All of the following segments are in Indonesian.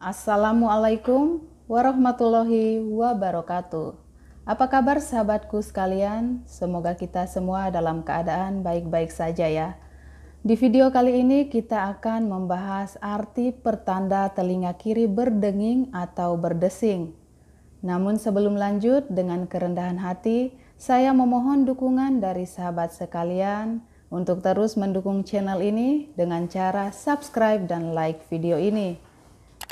Assalamualaikum warahmatullahi wabarakatuh. Apa kabar sahabatku sekalian? Semoga kita semua dalam keadaan baik-baik saja ya. Di video kali ini kita akan membahas arti pertanda telinga kiri berdenging atau berdesing. Namun sebelum lanjut dengan kerendahan hati, saya memohon dukungan dari sahabat sekalian untuk terus mendukung channel ini dengan cara subscribe dan like video ini.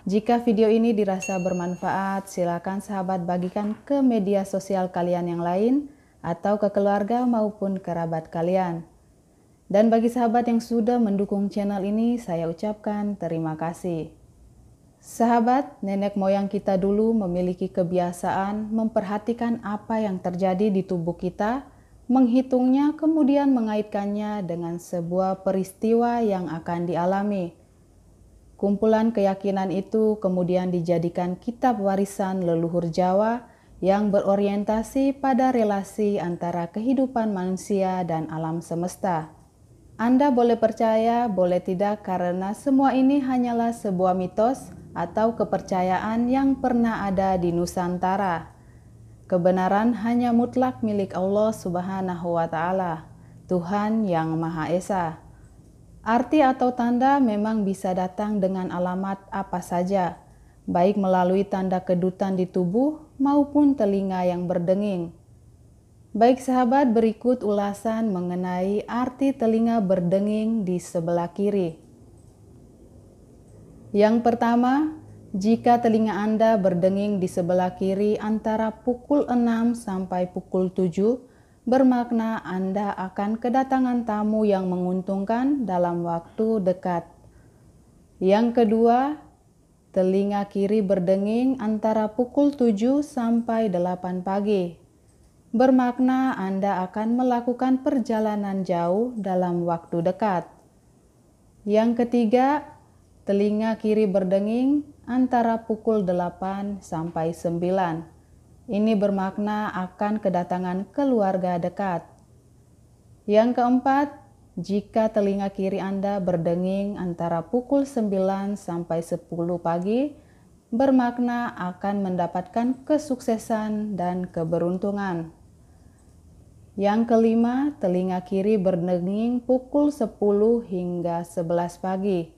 Jika video ini dirasa bermanfaat, silakan sahabat bagikan ke media sosial kalian yang lain atau ke keluarga maupun kerabat kalian. Dan bagi sahabat yang sudah mendukung channel ini, saya ucapkan terima kasih. Sahabat, nenek moyang kita dulu memiliki kebiasaan memperhatikan apa yang terjadi di tubuh kita, menghitungnya, kemudian mengaitkannya dengan sebuah peristiwa yang akan dialami. Kumpulan keyakinan itu kemudian dijadikan kitab warisan leluhur Jawa yang berorientasi pada relasi antara kehidupan manusia dan alam semesta. Anda boleh percaya, boleh tidak, karena semua ini hanyalah sebuah mitos atau kepercayaan yang pernah ada di Nusantara. Kebenaran hanya mutlak milik Allah Subhanahu wa Ta'ala, Tuhan yang Maha Esa. Arti atau tanda memang bisa datang dengan alamat apa saja, baik melalui tanda kedutan di tubuh maupun telinga yang berdenging. Baik sahabat, berikut ulasan mengenai arti telinga berdenging di sebelah kiri. Yang pertama, jika telinga Anda berdenging di sebelah kiri antara pukul 6 sampai pukul 7, bermakna Anda akan kedatangan tamu yang menguntungkan dalam waktu dekat. Yang kedua, telinga kiri berdenging antara pukul 7 sampai 8 pagi. Bermakna Anda akan melakukan perjalanan jauh dalam waktu dekat. Yang ketiga, telinga kiri berdenging antara pukul 8 sampai 9 ini bermakna akan kedatangan keluarga dekat. Yang keempat, jika telinga kiri Anda berdenging antara pukul 9 sampai 10 pagi, bermakna akan mendapatkan kesuksesan dan keberuntungan. Yang kelima, telinga kiri berdenging pukul 10 hingga 11 pagi.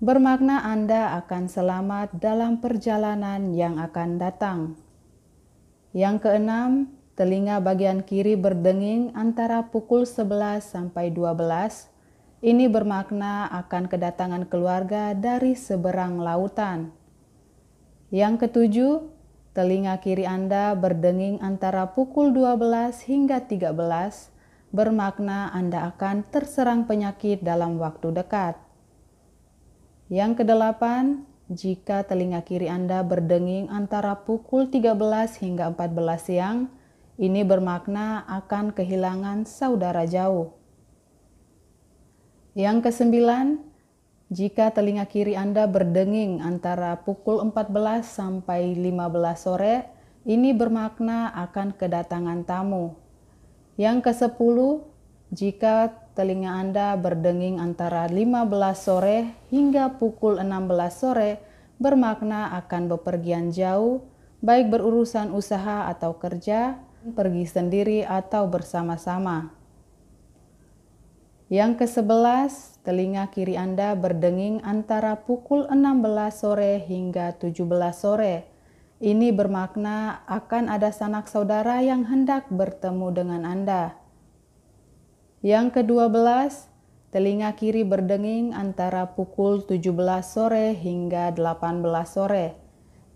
Bermakna Anda akan selamat dalam perjalanan yang akan datang. Yang keenam, telinga bagian kiri berdenging antara pukul 11 sampai 12. Ini bermakna akan kedatangan keluarga dari seberang lautan. Yang ketujuh, telinga kiri Anda berdenging antara pukul 12 hingga 13, bermakna Anda akan terserang penyakit dalam waktu dekat. Yang kedelapan, jika telinga kiri Anda berdenging antara pukul 13 hingga 14 siang, ini bermakna akan kehilangan saudara jauh. Yang kesembilan, jika telinga kiri Anda berdenging antara pukul 14 sampai 15 sore, ini bermakna akan kedatangan tamu. Yang kesepuluh, jika telinga Anda berdenging antara 15 sore hingga pukul 16 sore bermakna akan bepergian jauh, baik berurusan usaha atau kerja, pergi sendiri atau bersama-sama. Yang ke-11, telinga kiri Anda berdenging antara pukul 16 sore hingga 17 sore. Ini bermakna akan ada sanak saudara yang hendak bertemu dengan Anda. Yang kedua belas, telinga kiri berdenging antara pukul 17 sore hingga 18 sore.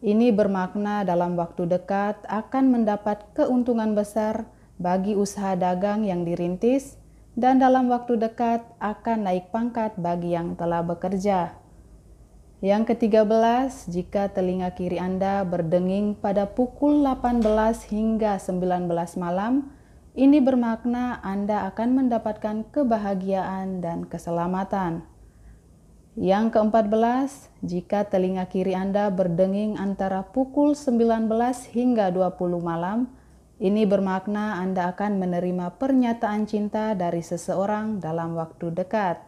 Ini bermakna dalam waktu dekat akan mendapat keuntungan besar bagi usaha dagang yang dirintis dan dalam waktu dekat akan naik pangkat bagi yang telah bekerja. Yang ketiga belas, jika telinga kiri Anda berdenging pada pukul 18 hingga 19 malam, ini bermakna Anda akan mendapatkan kebahagiaan dan keselamatan. Yang keempat belas, jika telinga kiri Anda berdenging antara pukul 19 hingga 20 malam, ini bermakna Anda akan menerima pernyataan cinta dari seseorang dalam waktu dekat.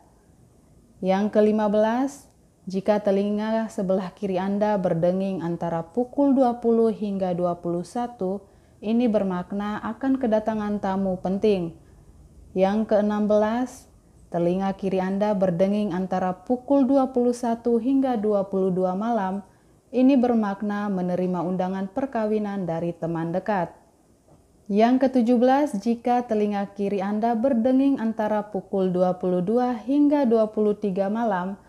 Yang kelima belas, jika telinga sebelah kiri Anda berdenging antara pukul 20 hingga 21, ini bermakna akan kedatangan tamu penting. Yang ke-16, telinga kiri Anda berdenging antara pukul 21 hingga 22 malam. Ini bermakna menerima undangan perkawinan dari teman dekat. Yang ke-17, jika telinga kiri Anda berdenging antara pukul 22 hingga 23 malam,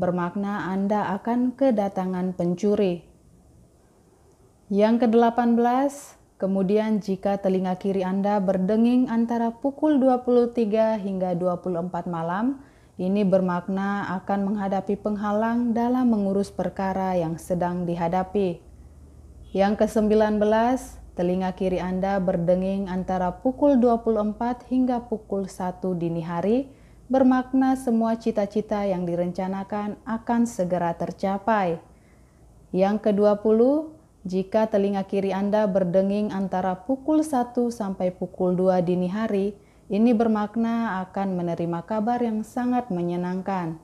bermakna Anda akan kedatangan pencuri. Yang ke-18, Kemudian jika telinga kiri Anda berdenging antara pukul 23 hingga 24 malam, ini bermakna akan menghadapi penghalang dalam mengurus perkara yang sedang dihadapi. Yang ke-19, telinga kiri Anda berdenging antara pukul 24 hingga pukul 1 dini hari, bermakna semua cita-cita yang direncanakan akan segera tercapai. Yang ke-20, jika telinga kiri Anda berdenging antara pukul 1 sampai pukul 2 dini hari, ini bermakna akan menerima kabar yang sangat menyenangkan.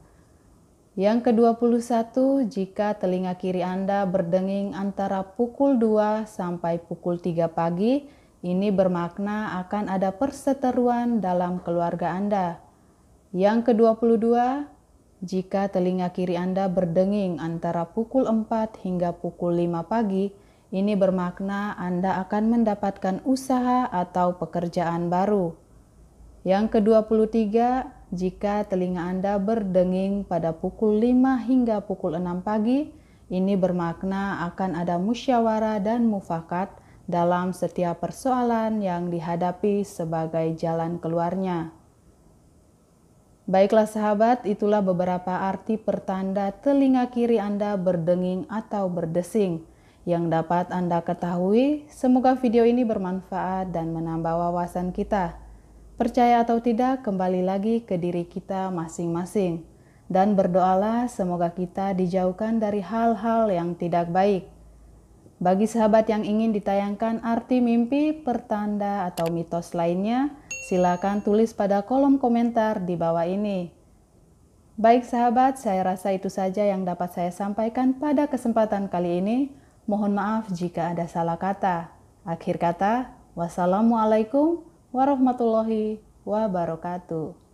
Yang ke-21, jika telinga kiri Anda berdenging antara pukul 2 sampai pukul 3 pagi, ini bermakna akan ada perseteruan dalam keluarga Anda. Yang ke-22, jika telinga kiri Anda berdenging antara pukul 4 hingga pukul 5 pagi, ini bermakna Anda akan mendapatkan usaha atau pekerjaan baru. Yang ke-23, jika telinga Anda berdenging pada pukul 5 hingga pukul 6 pagi, ini bermakna akan ada musyawarah dan mufakat dalam setiap persoalan yang dihadapi sebagai jalan keluarnya. Baiklah sahabat, itulah beberapa arti pertanda telinga kiri Anda berdenging atau berdesing yang dapat Anda ketahui. Semoga video ini bermanfaat dan menambah wawasan kita. Percaya atau tidak, kembali lagi ke diri kita masing-masing. Dan berdoalah semoga kita dijauhkan dari hal-hal yang tidak baik. Bagi sahabat yang ingin ditayangkan arti mimpi, pertanda, atau mitos lainnya, Silakan tulis pada kolom komentar di bawah ini. Baik sahabat, saya rasa itu saja yang dapat saya sampaikan pada kesempatan kali ini. Mohon maaf jika ada salah kata. Akhir kata, wassalamualaikum warahmatullahi wabarakatuh.